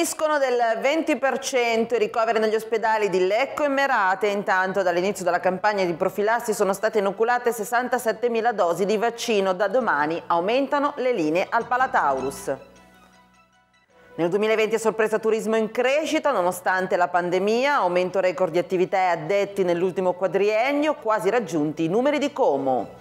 diminuiscono del 20% i ricoveri negli ospedali di Lecco e Merate. Intanto dall'inizio della campagna di profilassi sono state inoculate 67.000 dosi di vaccino. Da domani aumentano le linee al Palataurus. Nel 2020 è sorpresa turismo in crescita nonostante la pandemia, aumento record di attività e addetti nell'ultimo quadriennio, quasi raggiunti i numeri di Como.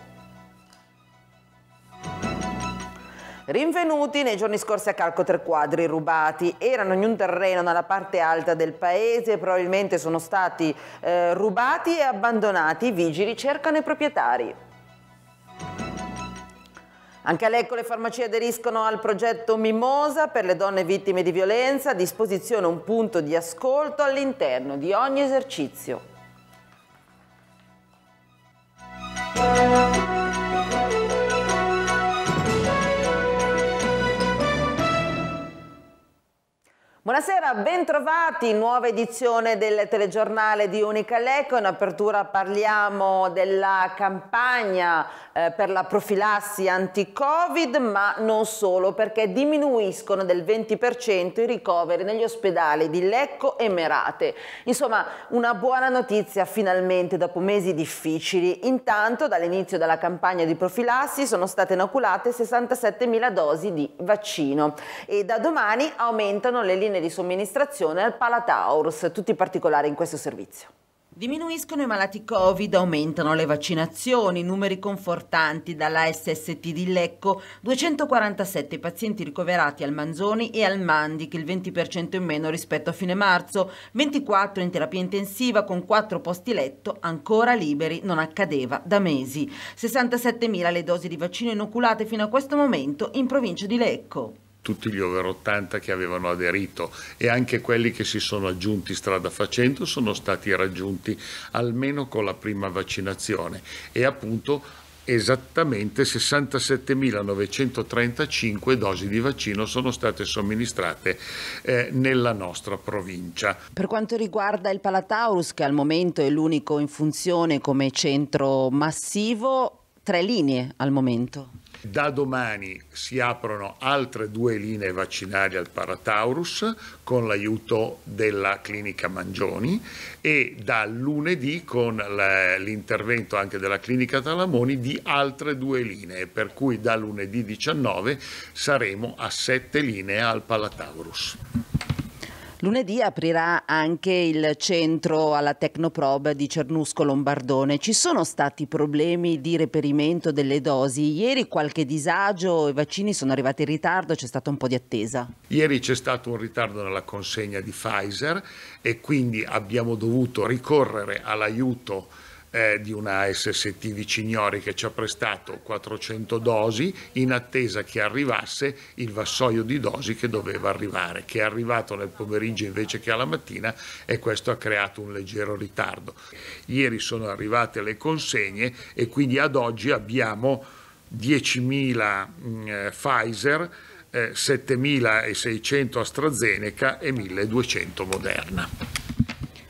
Rinvenuti nei giorni scorsi a Calco tre quadri rubati, erano in un terreno nella parte alta del paese, probabilmente sono stati eh, rubati e abbandonati, i vigili cercano i proprietari. Anche a Lecco le farmacie aderiscono al progetto Mimosa per le donne vittime di violenza, a disposizione un punto di ascolto all'interno di ogni esercizio. Buonasera, bentrovati, nuova edizione del telegiornale di Unica Unicaleco. In apertura parliamo della campagna eh, per la profilassi anti-Covid, ma non solo, perché diminuiscono del 20% i ricoveri negli ospedali di Lecco e Merate. Insomma, una buona notizia finalmente dopo mesi difficili. Intanto, dall'inizio della campagna di profilassi sono state inoculate 67.000 dosi di vaccino e da domani aumentano le linee bene di somministrazione al Palataurus. Tutti i particolari in questo servizio. Diminuiscono i malati Covid, aumentano le vaccinazioni, numeri confortanti dalla SST di Lecco, 247 pazienti ricoverati al Manzoni e al Mandi, che il 20% in meno rispetto a fine marzo, 24 in terapia intensiva con 4 posti letto ancora liberi, non accadeva da mesi. 67.000 le dosi di vaccino inoculate fino a questo momento in provincia di Lecco tutti gli over 80 che avevano aderito e anche quelli che si sono aggiunti strada facendo sono stati raggiunti almeno con la prima vaccinazione e appunto esattamente 67.935 dosi di vaccino sono state somministrate eh, nella nostra provincia. Per quanto riguarda il Palataurus, che al momento è l'unico in funzione come centro massivo, tre linee al momento. Da domani si aprono altre due linee vaccinali al Parataurus con l'aiuto della clinica Mangioni e da lunedì con l'intervento anche della clinica Talamoni di altre due linee, per cui da lunedì 19 saremo a sette linee al Palataurus. Lunedì aprirà anche il centro alla Tecnoprobe di Cernusco Lombardone. Ci sono stati problemi di reperimento delle dosi? Ieri qualche disagio, i vaccini sono arrivati in ritardo, c'è stata un po' di attesa. Ieri c'è stato un ritardo nella consegna di Pfizer e quindi abbiamo dovuto ricorrere all'aiuto eh, di una SST Vicignori che ci ha prestato 400 dosi in attesa che arrivasse il vassoio di dosi che doveva arrivare, che è arrivato nel pomeriggio invece che alla mattina e questo ha creato un leggero ritardo. Ieri sono arrivate le consegne e quindi ad oggi abbiamo 10.000 mm, eh, Pfizer, eh, 7.600 AstraZeneca e 1.200 Moderna.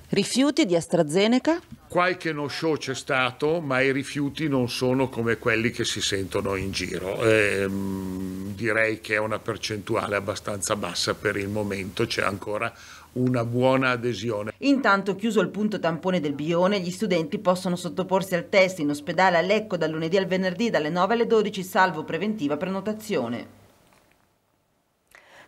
Rifiuti di AstraZeneca? qualche no show c'è stato, ma i rifiuti non sono come quelli che si sentono in giro. Ehm, direi che è una percentuale abbastanza bassa per il momento, c'è ancora una buona adesione. Intanto, chiuso il punto tampone del Bione, gli studenti possono sottoporsi al test in ospedale a Lecco dal lunedì al venerdì dalle 9 alle 12, salvo preventiva prenotazione.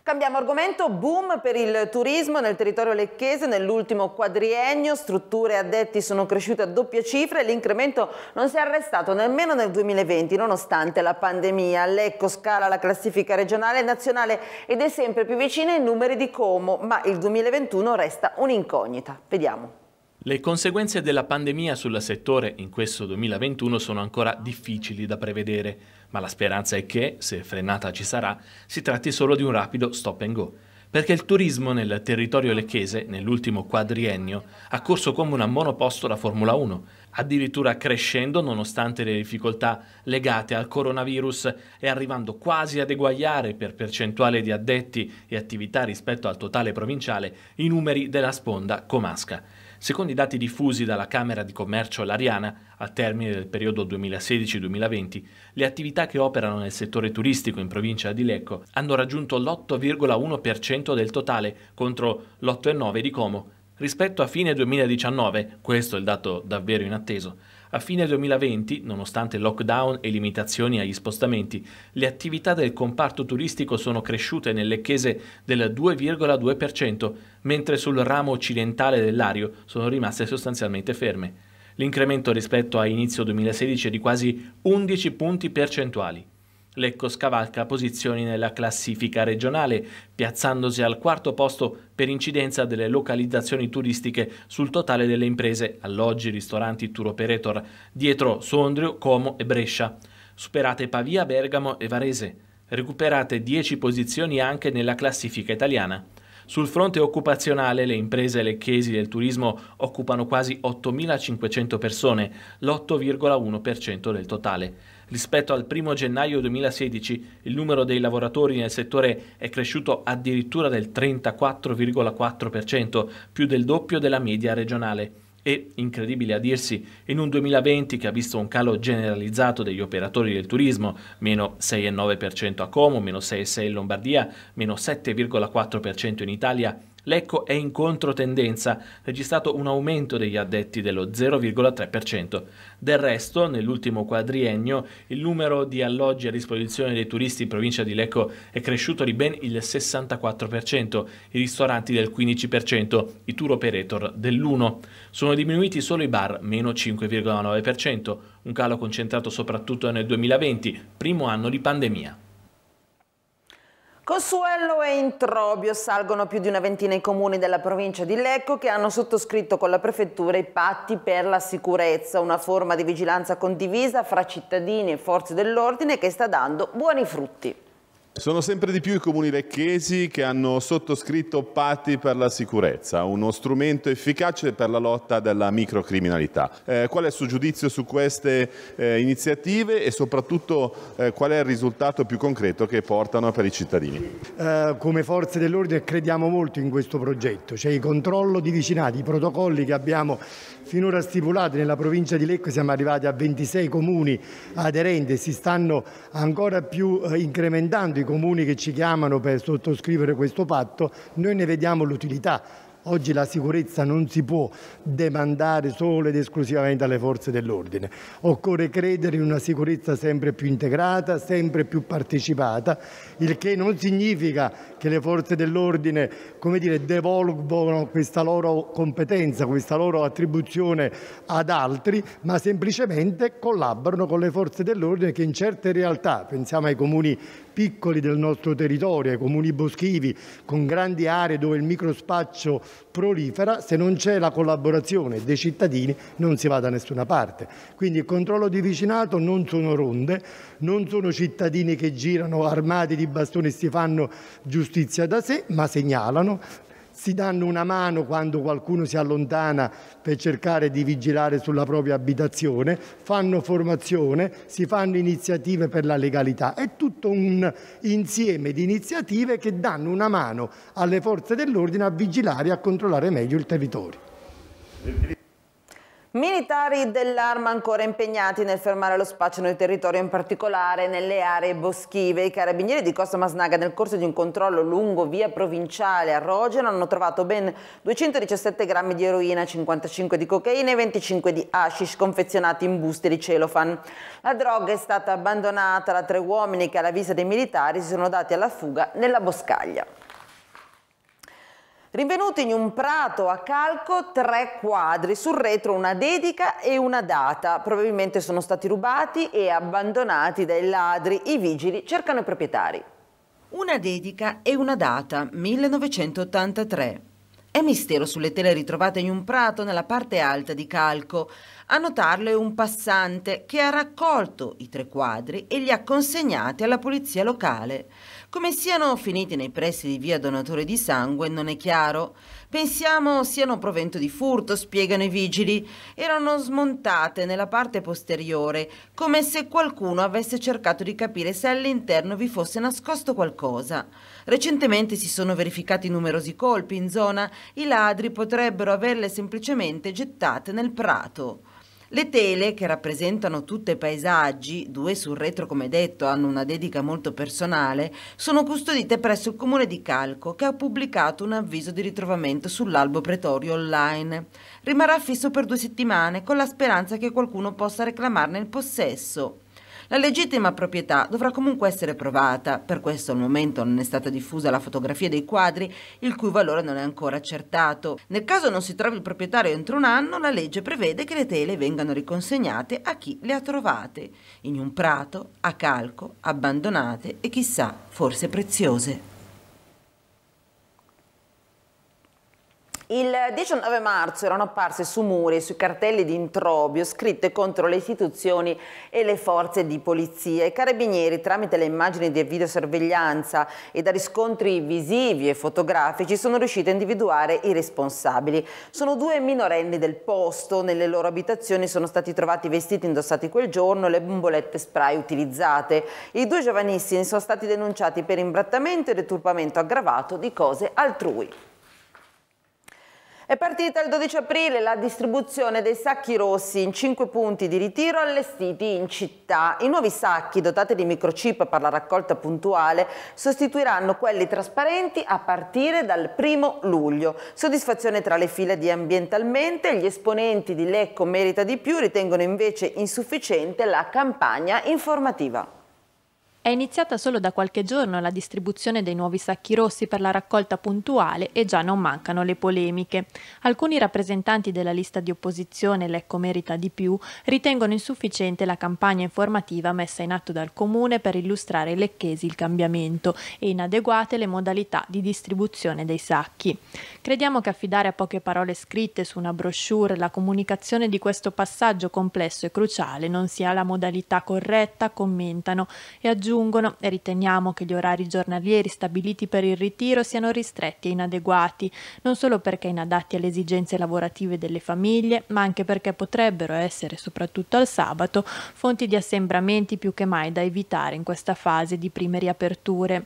Cambiamo argomento, boom per il turismo nel territorio lecchese nell'ultimo quadriennio, strutture addetti sono cresciute a doppia cifra e l'incremento non si è arrestato nemmeno nel 2020 nonostante la pandemia. Lecco scala la classifica regionale e nazionale ed è sempre più vicina ai numeri di Como, ma il 2021 resta un'incognita. Vediamo. Le conseguenze della pandemia sul settore in questo 2021 sono ancora difficili da prevedere, ma la speranza è che, se frenata ci sarà, si tratti solo di un rapido stop and go, perché il turismo nel territorio lecchese, nell'ultimo quadriennio, ha corso come una monoposto la Formula 1, addirittura crescendo nonostante le difficoltà legate al coronavirus e arrivando quasi ad eguagliare per percentuale di addetti e attività rispetto al totale provinciale i numeri della sponda comasca. Secondo i dati diffusi dalla Camera di Commercio Lariana, al termine del periodo 2016-2020, le attività che operano nel settore turistico in provincia di Lecco hanno raggiunto l'8,1% del totale contro l'8,9% di Como. Rispetto a fine 2019, questo è il dato davvero inatteso, a fine 2020, nonostante lockdown e limitazioni agli spostamenti, le attività del comparto turistico sono cresciute nel Lecchese del 2,2%, mentre sul ramo occidentale dell'Ario sono rimaste sostanzialmente ferme. L'incremento rispetto a inizio 2016 è di quasi 11 punti percentuali. Lecco scavalca posizioni nella classifica regionale, piazzandosi al quarto posto per incidenza delle localizzazioni turistiche sul totale delle imprese, alloggi, ristoranti, tour operator, dietro Sondrio, Como e Brescia. Superate Pavia, Bergamo e Varese. Recuperate 10 posizioni anche nella classifica italiana. Sul fronte occupazionale le imprese lecchesi del turismo occupano quasi 8.500 persone, l'8,1% del totale rispetto al 1 gennaio 2016 il numero dei lavoratori nel settore è cresciuto addirittura del 34,4%, più del doppio della media regionale. E, incredibile a dirsi, in un 2020 che ha visto un calo generalizzato degli operatori del turismo, meno 6,9% a Como, meno 6,6% in Lombardia, meno 7,4% in Italia, Lecco è in controtendenza, registrato un aumento degli addetti dello 0,3%. Del resto, nell'ultimo quadriennio, il numero di alloggi a disposizione dei turisti in provincia di Lecco è cresciuto di ben il 64%, i ristoranti del 15%, i tour operator dell'1%. Sono diminuiti solo i bar, meno 5,9%, un calo concentrato soprattutto nel 2020, primo anno di pandemia. Consuello e Introbio salgono più di una ventina i comuni della provincia di Lecco che hanno sottoscritto con la prefettura i patti per la sicurezza, una forma di vigilanza condivisa fra cittadini e forze dell'ordine che sta dando buoni frutti. Sono sempre di più i comuni lecchesi che hanno sottoscritto patti per la sicurezza, uno strumento efficace per la lotta della microcriminalità. Eh, qual è il suo giudizio su queste eh, iniziative e soprattutto eh, qual è il risultato più concreto che portano per i cittadini? Eh, come forze dell'ordine crediamo molto in questo progetto, cioè il controllo di vicinati, i protocolli che abbiamo finora stipulato nella provincia di Lecco, siamo arrivati a 26 comuni aderenti e si stanno ancora più eh, incrementando altri comuni che ci chiamano per sottoscrivere questo patto, noi ne vediamo l'utilità. Oggi la sicurezza non si può demandare solo ed esclusivamente alle forze dell'ordine. Occorre credere in una sicurezza sempre più integrata, sempre più partecipata, il che non significa che le forze dell'ordine dire, devolvono questa loro competenza, questa loro attribuzione ad altri, ma semplicemente collaborano con le forze dell'ordine che in certe realtà, pensiamo ai comuni piccoli del nostro territorio, ai comuni boschivi, con grandi aree dove il microspaccio prolifera, se non c'è la collaborazione dei cittadini non si va da nessuna parte. Quindi il controllo di vicinato non sono ronde, non sono cittadini che girano armati di bastoni e si fanno giustamente giustizia da sé, ma segnalano, si danno una mano quando qualcuno si allontana per cercare di vigilare sulla propria abitazione, fanno formazione, si fanno iniziative per la legalità. È tutto un insieme di iniziative che danno una mano alle forze dell'ordine a vigilare e a controllare meglio il territorio. Militari dell'arma ancora impegnati nel fermare lo spaccio nel territorio, in particolare nelle aree boschive. I carabinieri di Costa Masnaga nel corso di un controllo lungo via provinciale a Rogeno hanno trovato ben 217 grammi di eroina, 55 di cocaina e 25 di hashish confezionati in buste di celofan. La droga è stata abbandonata da tre uomini che alla vista dei militari si sono dati alla fuga nella boscaglia. Rinvenuti in un prato a calco tre quadri, sul retro una dedica e una data. Probabilmente sono stati rubati e abbandonati dai ladri. I vigili cercano i proprietari. Una dedica e una data, 1983. È mistero sulle tele ritrovate in un prato nella parte alta di Calco. A notarlo è un passante che ha raccolto i tre quadri e li ha consegnati alla polizia locale. Come siano finiti nei pressi di via Donatore di Sangue non è chiaro. Pensiamo siano provento di furto, spiegano i vigili. Erano smontate nella parte posteriore, come se qualcuno avesse cercato di capire se all'interno vi fosse nascosto qualcosa. Recentemente si sono verificati numerosi colpi in zona. I ladri potrebbero averle semplicemente gettate nel prato. Le tele, che rappresentano tutte i paesaggi, due sul retro come detto hanno una dedica molto personale, sono custodite presso il comune di Calco che ha pubblicato un avviso di ritrovamento sull'albo pretorio online. Rimarrà fisso per due settimane con la speranza che qualcuno possa reclamarne il possesso. La legittima proprietà dovrà comunque essere provata, per questo al momento non è stata diffusa la fotografia dei quadri, il cui valore non è ancora accertato. Nel caso non si trovi il proprietario entro un anno, la legge prevede che le tele vengano riconsegnate a chi le ha trovate, in un prato, a calco, abbandonate e chissà, forse preziose. Il 19 marzo erano apparse su muri e sui cartelli di introbio scritte contro le istituzioni e le forze di polizia. I carabinieri, tramite le immagini di videosorveglianza e da riscontri visivi e fotografici, sono riusciti a individuare i responsabili. Sono due minorenni del posto, nelle loro abitazioni sono stati trovati i vestiti indossati quel giorno e le bombolette spray utilizzate. I due giovanissimi sono stati denunciati per imbrattamento e deturpamento aggravato di cose altrui. È partita il 12 aprile la distribuzione dei sacchi rossi in 5 punti di ritiro allestiti in città. I nuovi sacchi, dotati di microchip per la raccolta puntuale, sostituiranno quelli trasparenti a partire dal 1 luglio. Soddisfazione tra le file di Ambientalmente, gli esponenti di Lecco Merita di più ritengono invece insufficiente la campagna informativa. È iniziata solo da qualche giorno la distribuzione dei nuovi sacchi rossi per la raccolta puntuale e già non mancano le polemiche. Alcuni rappresentanti della lista di opposizione Lecco merita di più ritengono insufficiente la campagna informativa messa in atto dal comune per illustrare ai lecchesi il cambiamento e inadeguate le modalità di distribuzione dei sacchi. Crediamo che affidare a poche parole scritte su una brochure la comunicazione di questo passaggio complesso e cruciale non sia la modalità corretta, commentano e aggiungono aggiungono e riteniamo che gli orari giornalieri stabiliti per il ritiro siano ristretti e inadeguati, non solo perché inadatti alle esigenze lavorative delle famiglie, ma anche perché potrebbero essere, soprattutto al sabato, fonti di assembramenti più che mai da evitare in questa fase di prime riaperture.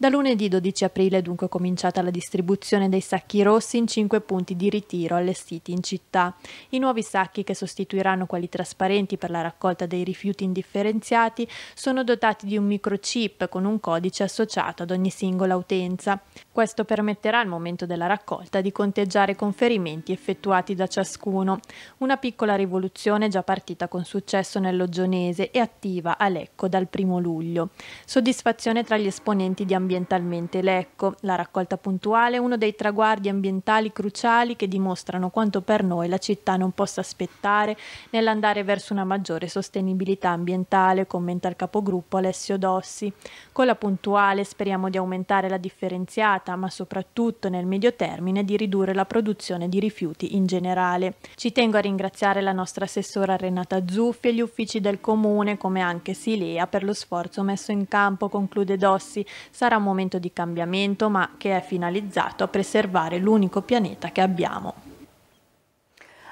Da lunedì 12 aprile è dunque cominciata la distribuzione dei sacchi rossi in cinque punti di ritiro allestiti in città. I nuovi sacchi, che sostituiranno quelli trasparenti per la raccolta dei rifiuti indifferenziati, sono dotati di un microchip con un codice associato ad ogni singola utenza. Questo permetterà al momento della raccolta di conteggiare conferimenti effettuati da ciascuno. Una piccola rivoluzione già partita con successo nell'Ogionese e attiva a Lecco dal 1 luglio. Soddisfazione tra gli esponenti di ambiente ambientalmente l'ecco, la raccolta puntuale, uno dei traguardi ambientali cruciali che dimostrano quanto per noi la città non possa aspettare nell'andare verso una maggiore sostenibilità ambientale, commenta il capogruppo Alessio Dossi. Con la puntuale speriamo di aumentare la differenziata, ma soprattutto nel medio termine di ridurre la produzione di rifiuti in generale. Ci tengo a ringraziare la nostra assessora Renata Zuffi e gli uffici del comune come anche Silea per lo sforzo messo in campo, conclude Dossi. Sarà un momento di cambiamento, ma che è finalizzato a preservare l'unico pianeta che abbiamo.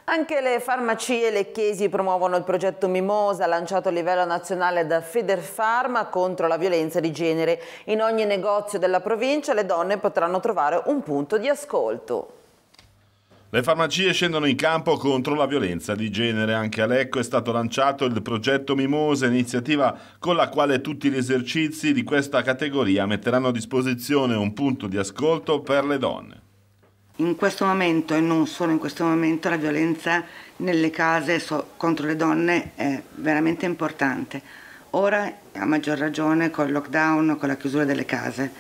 Anche le farmacie lecchesi promuovono il progetto Mimosa, lanciato a livello nazionale da Federfarma contro la violenza di genere. In ogni negozio della provincia le donne potranno trovare un punto di ascolto. Le farmacie scendono in campo contro la violenza di genere. Anche a Lecco è stato lanciato il progetto Mimosa, iniziativa con la quale tutti gli esercizi di questa categoria metteranno a disposizione un punto di ascolto per le donne. In questo momento e non solo in questo momento la violenza nelle case contro le donne è veramente importante. Ora a maggior ragione con il lockdown, con la chiusura delle case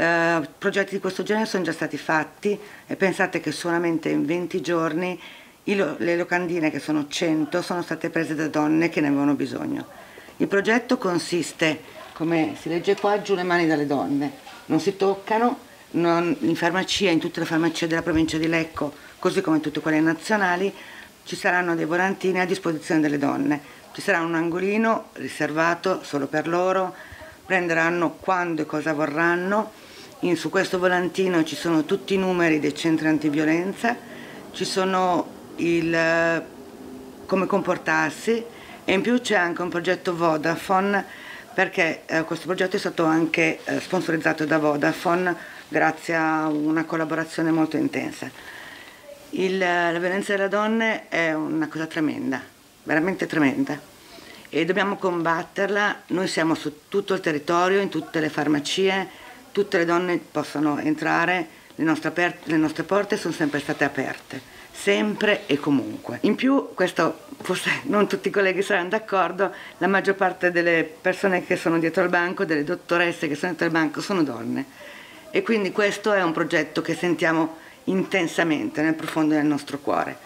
eh, progetti di questo genere sono già stati fatti e pensate che solamente in 20 giorni lo le locandine, che sono 100, sono state prese da donne che ne avevano bisogno. Il progetto consiste, come si legge qua, giù le mani dalle donne. Non si toccano non, in farmacia, in tutte le farmacie della provincia di Lecco, così come in tutte quelle nazionali, ci saranno dei volantini a disposizione delle donne. Ci sarà un angolino riservato solo per loro, prenderanno quando e cosa vorranno in, su questo volantino ci sono tutti i numeri dei centri antiviolenza, ci sono il, eh, come comportarsi e in più c'è anche un progetto Vodafone perché eh, questo progetto è stato anche eh, sponsorizzato da Vodafone grazie a una collaborazione molto intensa. Il, eh, la violenza delle donne è una cosa tremenda, veramente tremenda e dobbiamo combatterla, noi siamo su tutto il territorio, in tutte le farmacie, tutte le donne possono entrare, le nostre, le nostre porte sono sempre state aperte, sempre e comunque. In più, questo forse non tutti i colleghi saranno d'accordo, la maggior parte delle persone che sono dietro al banco, delle dottoresse che sono dietro al banco, sono donne. E quindi questo è un progetto che sentiamo intensamente nel profondo del nostro cuore.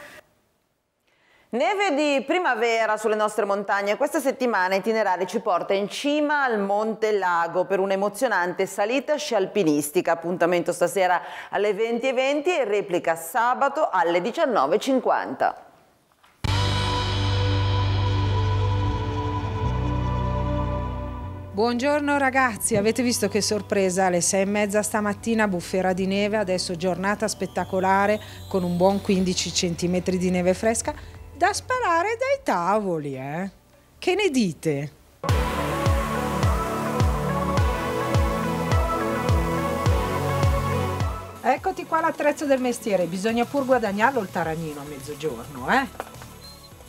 Neve di primavera sulle nostre montagne, questa settimana Itinerari ci porta in cima al Monte Lago per un'emozionante salita scialpinistica, appuntamento stasera alle 20.20 .20 e replica sabato alle 19.50. Buongiorno ragazzi, avete visto che sorpresa alle sei e mezza stamattina bufera di neve, adesso giornata spettacolare con un buon 15 cm di neve fresca da sparare dai tavoli, eh? Che ne dite? Eccoti qua l'attrezzo del mestiere, bisogna pur guadagnarlo il taranino a mezzogiorno, eh?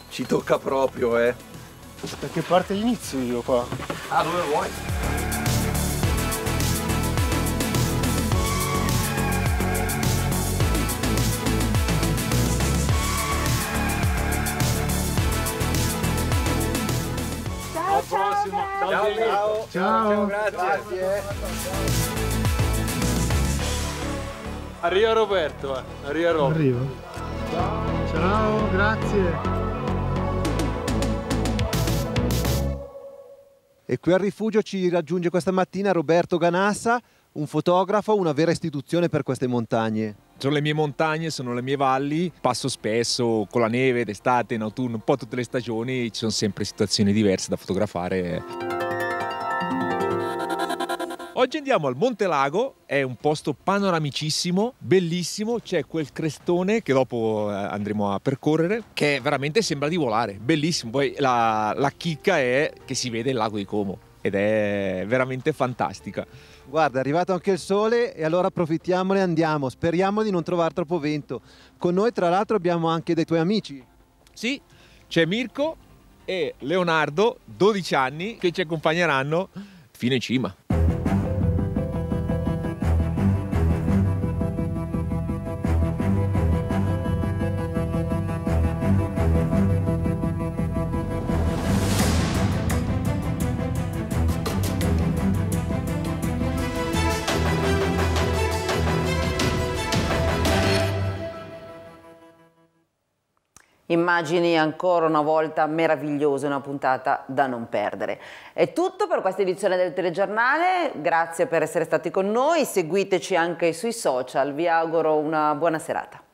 Ci tocca proprio, eh? Da che parte inizio io qua? Ah, dove vuoi? ciao, ciao, ciao, grazie. Arriva Roberto, arriva Roberto. Arriva. Ciao, grazie. E qui al rifugio ci raggiunge questa mattina Roberto Ganassa, un fotografo, una vera istituzione per queste montagne. Sono le mie montagne, sono le mie valli, passo spesso con la neve d'estate, in autunno, un po' tutte le stagioni, ci sono sempre situazioni diverse da fotografare. Oggi andiamo al Monte Lago, è un posto panoramicissimo, bellissimo, c'è quel crestone che dopo eh, andremo a percorrere che veramente sembra di volare, bellissimo. Poi la, la chicca è che si vede il lago di Como ed è veramente fantastica. Guarda, è arrivato anche il sole e allora approfittiamone e andiamo. Speriamo di non trovare troppo vento. Con noi tra l'altro abbiamo anche dei tuoi amici. Sì, c'è Mirko e Leonardo, 12 anni, che ci accompagneranno fino in cima. Immagini ancora una volta meravigliose, una puntata da non perdere. È tutto per questa edizione del telegiornale, grazie per essere stati con noi, seguiteci anche sui social, vi auguro una buona serata.